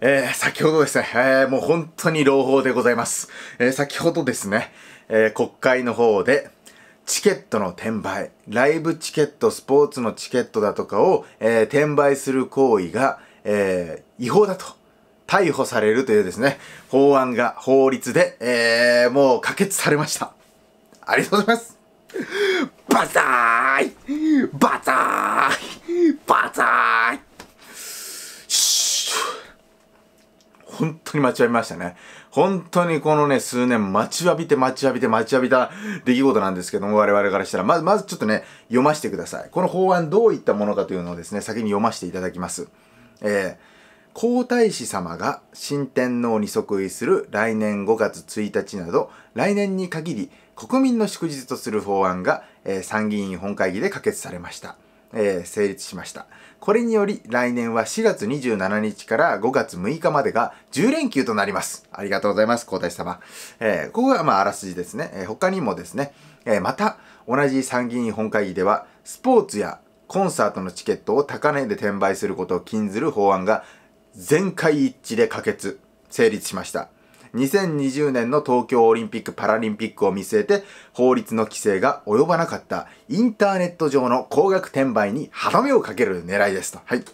えー、先ほどですね、えー、もう本当に朗報でございます。えー、先ほどですね、え国会の方で、チケットの転売、ライブチケット、スポーツのチケットだとかを、え転売する行為が、え違法だと、逮捕されるというですね、法案が法律で、えもう可決されました。ありがとうございます。バザーイバザーイバザーイ本当に待ちわびましたね。本当にこのね、数年待ちわびて待ちわびて待ちわびた出来事なんですけども、我々からしたら、まず、まずちょっとね、読ませてください。この法案どういったものかというのをですね、先に読ませていただきます。えー皇太子様が新天皇に即位する来年5月1日など来年に限り国民の祝日とする法案が、えー、参議院本会議で可決されました。えー、成立しました。これにより来年は4月27日から5月6日までが10連休となります。ありがとうございます、皇太子様。えー、ここがまああらすじですね。えー、他にもですね、えまた同じ参議院本会議ではスポーツやコンサートのチケットを高値で転売することを禁ずる法案が全会一致で可決、成立しました。2020年の東京オリンピック・パラリンピックを見据えて法律の規制が及ばなかったインターネット上の高額転売に歯止めをかける狙いですと。はい。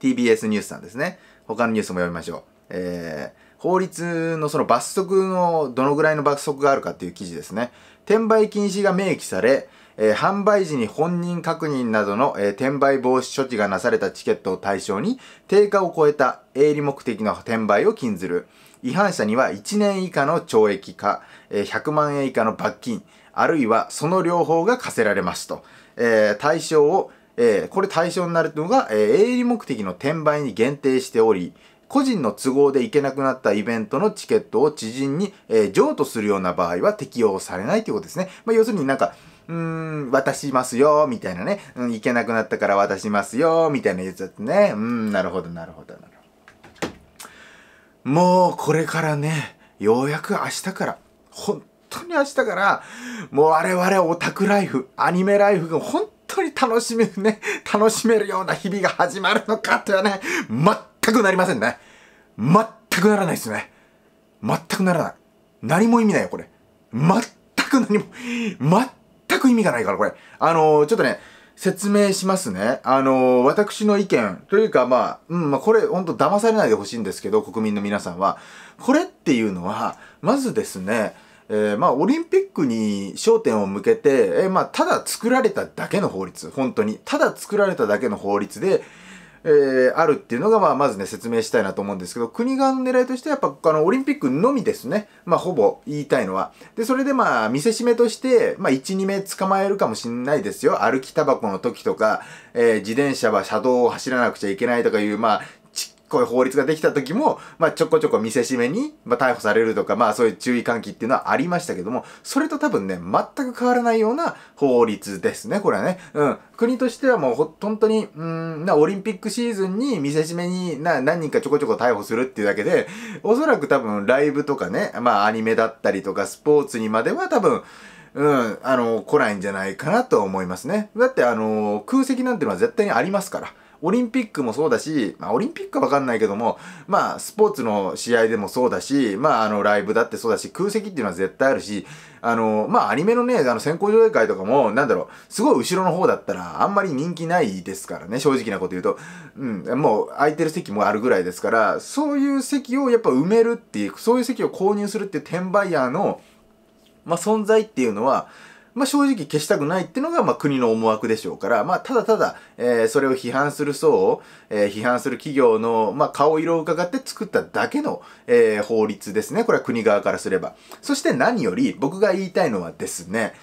TBS ニュースさんですね。他のニュースも読みましょう。えー、法律のその罰則のどのぐらいの罰則があるかっていう記事ですね。転売禁止が明記され、えー、販売時に本人確認などの、えー、転売防止処置がなされたチケットを対象に、定価を超えた営利目的の転売を禁ずる。違反者には1年以下の懲役か、えー、100万円以下の罰金、あるいはその両方が課せられますと。えー、対象を、えー、これ対象になるのが、えー、営利目的の転売に限定しており、個人の都合で行けなくなったイベントのチケットを知人に、えー、譲渡するような場合は適用されないということですね。まあ、要するになんか、うーん、渡しますよ、みたいなね。うん、行けなくなったから渡しますよ、みたいなっちゃってね。うん、なるほど、なるほど、なるほど。もう、これからね、ようやく明日から、本当に明日から、もう我々オタクライフ、アニメライフが本当に楽しめるね、楽しめるような日々が始まるのかってはね、全くなりませんね。全くならないですね。全くならない。何も意味ないよ、これ。全く何も、全全く意味がないから、これ。あのー、ちょっとね、説明しますね。あのー、私の意見というか、まあ、うん、まあ、これ、ほんと騙されないでほしいんですけど、国民の皆さんは。これっていうのは、まずですね、えー、まあ、オリンピックに焦点を向けて、えー、まあ、ただ作られただけの法律、本当に。ただ作られただけの法律で、えー、あるっていうのが、まあ、まずね、説明したいなと思うんですけど、国側の狙いとしては、やっぱ、あの、オリンピックのみですね。まあ、ほぼ言いたいのは。で、それでまあ、見せしめとして、まあ、1、2名捕まえるかもしんないですよ。歩きタバコの時とか、えー、自転車は車道を走らなくちゃいけないとかいう、まあ、こういう法律ができた時も、まあ、ちょこちょこ見せしめに、まあ、逮捕されるとか、まあ、そういう注意喚起っていうのはありましたけども、それと多分ね、全く変わらないような法律ですね、これはね。うん。国としてはもうほ、本当に、うん、な、オリンピックシーズンに見せしめにな、何人かちょこちょこ逮捕するっていうだけで、おそらく多分ライブとかね、まあ、アニメだったりとか、スポーツにまでは多分、うん、あの、来ないんじゃないかなと思いますね。だって、あの、空席なんてのは絶対にありますから。オリンピックもそうだし、まあ、オリンピックはわかんないけども、まあ、スポーツの試合でもそうだし、まあ、あの、ライブだってそうだし、空席っていうのは絶対あるし、あの、まあ、アニメのね、あの、先行上映会とかも、なんだろう、すごい後ろの方だったら、あんまり人気ないですからね、正直なこと言うと。うん、もう、空いてる席もあるぐらいですから、そういう席をやっぱ埋めるっていう、そういう席を購入するっていう転売ヤーの、まあ、存在っていうのは、まあ、正直消したくないっていうのが、まあ、国の思惑でしょうから、まあ、ただただ、えー、それを批判する層を、えー、批判する企業の、まあ、顔色を伺って作っただけの、えー、法律ですね。これは国側からすれば。そして何より僕が言いたいのはですね、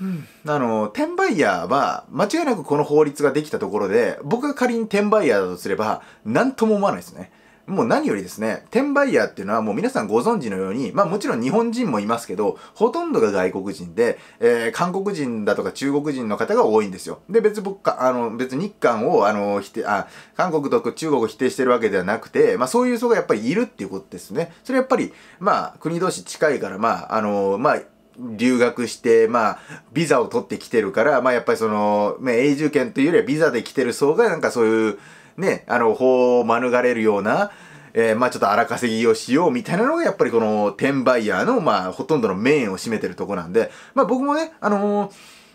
うん、あの、転売ヤーは、間違いなくこの法律ができたところで、僕が仮に転売ヤーだとすれば、何とも思わないですね。もう何よりですね、転売ヤーっていうのはもう皆さんご存知のように、まあもちろん日本人もいますけど、ほとんどが外国人で、えー、韓国人だとか中国人の方が多いんですよ。で、別僕か、あの、別日韓を、あの、否定、あ、韓国と中国を否定してるわけではなくて、まあそういう人がやっぱりいるっていうことですね。それやっぱり、まあ国同士近いから、まあ、あの、まあ、留学して、まあ、ビザを取ってきてるから、まあやっぱりその、まあ、永住権というよりはビザで来てる層がなんかそういう、ね、あの、法を免れるような、えー、まあちょっと荒稼ぎをしようみたいなのがやっぱりこの転売ヤーのまあほとんどのメインを占めてるとこなんで、まあ僕もね、あのー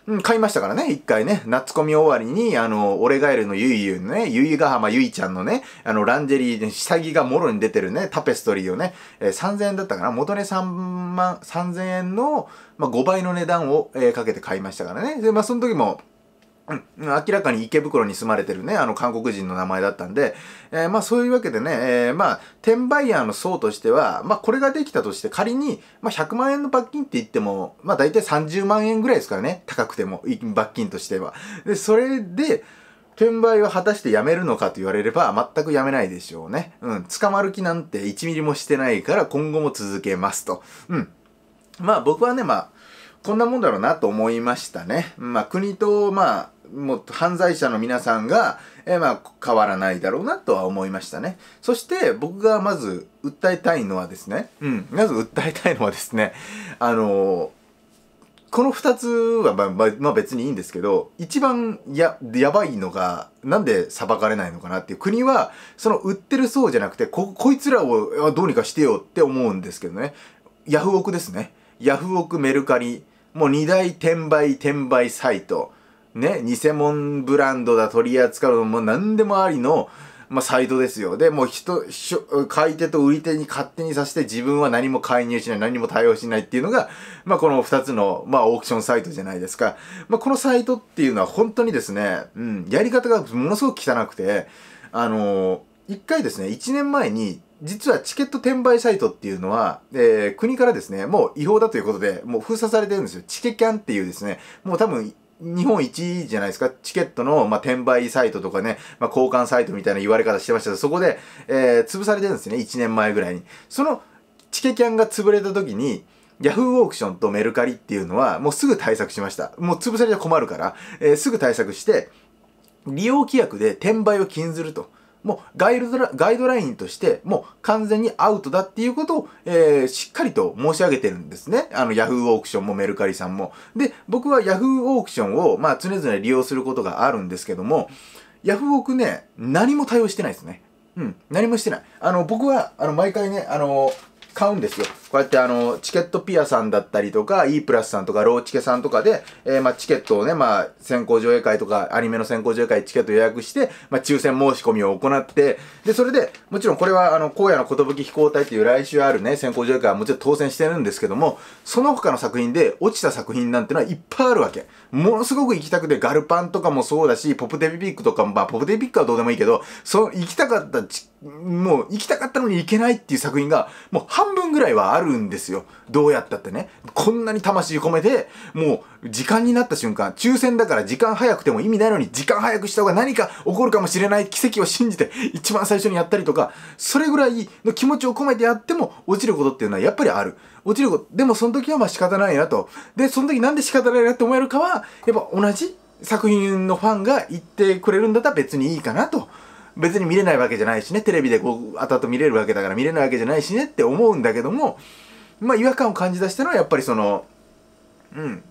うん、買いましたからね、一回ね、夏コミ終わりに、あの、俺ガエルのゆいゆいのね、ゆいがはまゆいちゃんのね、あの、ランジェリー、下着がもろに出てるね、タペストリーをね、えー、3000円だったかな、元値3万、3000円の、まあ、5倍の値段を、えー、かけて買いましたからね。で、まあ、その時も、明らかに池袋に住まれてるね、あの韓国人の名前だったんで、えー、まあそういうわけでね、えー、まあ転売ヤーの層としては、まあこれができたとして仮に、まあ100万円の罰金って言っても、まあ大体30万円ぐらいですからね、高くても、罰金としては。で、それで、転売は果たしてやめるのかと言われれば全くやめないでしょうね。うん。捕まる気なんて1ミリもしてないから今後も続けますと。うん。まあ僕はね、まあこんなもんだろうなと思いましたね。まあ、国と、まあ、もう犯罪者の皆さんが、えー、まあ、変わらないだろうなとは思いましたね。そして僕がまず訴えたいのはですね、うん、まず訴えたいのはですね、あのー、この2つはま、まあ、別にいいんですけど、一番や、やばいのが、なんで裁かれないのかなっていう。国は、その売ってるそうじゃなくて、こ、こいつらをどうにかしてよって思うんですけどね。ヤフオクですね。ヤフオク、メルカリ、もう2大転売転売サイト、ね、偽物ブランドだ取り扱うのも何でもありの、まあ、サイトですよ。で、もう人、買い手と売り手に勝手にさせて自分は何も介入しない、何も対応しないっていうのが、まあ、この2つの、まあ、オークションサイトじゃないですか。まあ、このサイトっていうのは本当にですね、うん、やり方がものすごく汚くて、あのー、一回ですね、1年前に実はチケット転売サイトっていうのは、えー、国からですね、もう違法だということで、もう封鎖されてるんですよ。チケキャンっていうですね、もう多分、日本一じゃないですか。チケットの、まあ、転売サイトとかね、まあ、交換サイトみたいな言われ方してましたけど、そこで、えー、潰されてるんですね。1年前ぐらいに。その、チケキャンが潰れた時に、ヤフーオークションとメルカリっていうのは、もうすぐ対策しました。もう潰されちゃ困るから、えー、すぐ対策して、利用規約で転売を禁ずると。もうガイドラガイドラインとして、もう完全にアウトだっていうことを、えー、しっかりと申し上げてるんですね。あの、Yahoo オークションもメルカリさんも。で、僕は Yahoo オークションを、まあ、常々利用することがあるんですけども、Yahoo オークね、何も対応してないですね。うん、何もしてない。あの、僕は、あの、毎回ね、あの、買うんですよ。こうやってあの、チケットピアさんだったりとか、E プラスさんとか、ローチケさんとかで、えー、まあ、チケットをね、まあ、先行上映会とか、アニメの先行上映会チケット予約して、まあ、抽選申し込みを行って、で、それで、もちろんこれは、あの、荒野の寿飛行隊っていう来週あるね、先行上映会はもちろん当選してるんですけども、その他の作品で落ちた作品なんてのはいっぱいあるわけ。ものすごく行きたくて、ガルパンとかもそうだし、ポプデビビックとかも、まあ、ポプデビビックはどうでもいいけど、その、行きたかった、もう、行きたかったのに行けないっていう作品が、もう半分ぐらいはあるるんですよ。どうやったってね。こんなに魂込めて、もう時間になった瞬間、抽選だから時間早くても意味ないのに、時間早くした方が何か起こるかもしれない奇跡を信じて、一番最初にやったりとか、それぐらいの気持ちを込めてやっても、落ちることっていうのはやっぱりある。落ちること、でもその時はまあ仕方ないなと。で、その時なんで仕方ないなって思えるかは、やっぱ同じ作品のファンが言ってくれるんだったら別にいいかなと。別に見れないわけじゃないしね、テレビでこう、後と見れるわけだから見れないわけじゃないしねって思うんだけども、まあ、違和感を感じ出したのはやっぱりそのうん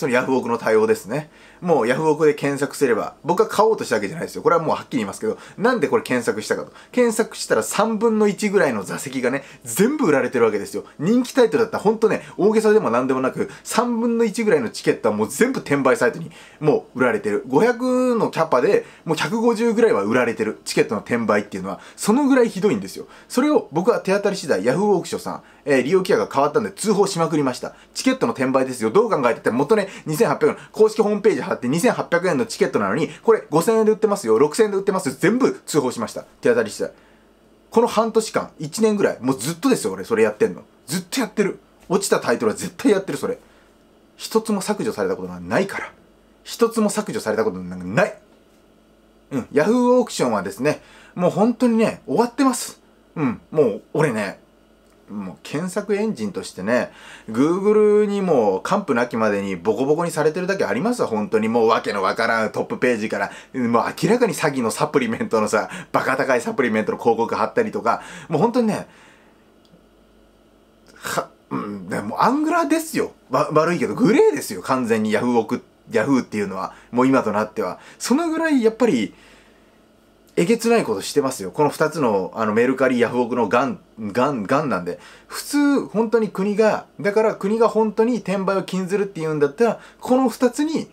そのヤフオクの対応ですね。もうヤフオクで検索すれば、僕は買おうとしたわけじゃないですよ。これはもうはっきり言いますけど、なんでこれ検索したかと。検索したら3分の1ぐらいの座席がね、全部売られてるわけですよ。人気タイトルだったらほんとね、大げさでも何でもなく、3分の1ぐらいのチケットはもう全部転売サイトにもう売られてる。500のキャパで、もう150ぐらいは売られてる。チケットの転売っていうのは、そのぐらいひどいんですよ。それを僕は手当たり次第、ヤフーオークションさん、えー、利用規約が変わったんで通報しまくりました。チケットの転売ですよ。どう考えてて元ね、2800円。公式ホームページ貼って2800円のチケットなのに、これ5000円で売ってますよ、6000円で売ってますよ、全部通報しました。手当たり次第。この半年間、1年ぐらい、もうずっとですよ、俺、それやってんの。ずっとやってる。落ちたタイトルは絶対やってる、それ。一つも削除されたことがないから。一つも削除されたことなんかない。うん、Yahoo オークションはですね、もう本当にね、終わってます。うん、もう、俺ね、もう検索エンジンとしてね、Google にもう完膚なきまでにボコボコにされてるだけありますわ、本当に。もうわけのわからんトップページから、もう明らかに詐欺のサプリメントのさ、バカ高いサプリメントの広告貼ったりとか、もう本当にね、は、うん、でもアングラですよ。悪いけど、グレーですよ、完全にヤフオク、ヤフーっていうのは、もう今となっては。そのぐらい、やっぱり、えげつないことしてますよ。この2つのあのメルカリ、ヤフオクのガン、ガン、ガンなんで。普通、本当に国が、だから国が本当に転売を禁ずるっていうんだったら、この2つに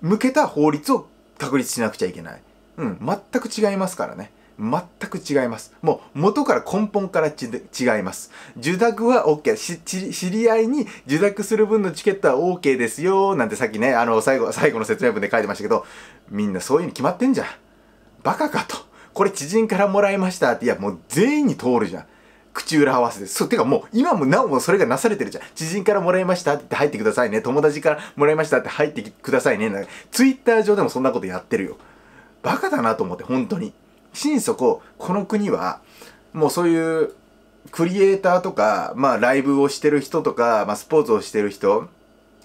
向けた法律を確立しなくちゃいけない。うん、全く違いますからね。全く違います。もう元から根本から違います。受諾は OK 知り合いに受諾する分のチケットは OK ですよ。なんてさっきね、あの、最後、最後の説明文で書いてましたけど、みんなそういうに決まってんじゃん。バカかと。これ知人からもらいましたって、いやもう全員に通るじゃん。口裏合わせです。そう、てかもう今もなおもそれがなされてるじゃん。知人からもらいましたって入ってくださいね。友達からもらいましたって入ってくださいね。なんかツイッター上でもそんなことやってるよ。バカだなと思って、本当に。心底、この国は、もうそういうクリエイターとか、まあライブをしてる人とか、まあスポーツをしてる人、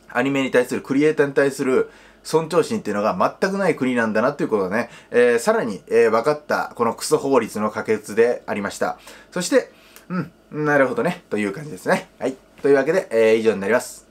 アニメに対するクリエイターに対する尊重心っていうのが全くない国なんだなっていうことがね、えー、さらに、えー、分かったこのクソ法律の可決でありました。そして、うん、なるほどね、という感じですね。はい。というわけで、えー、以上になります。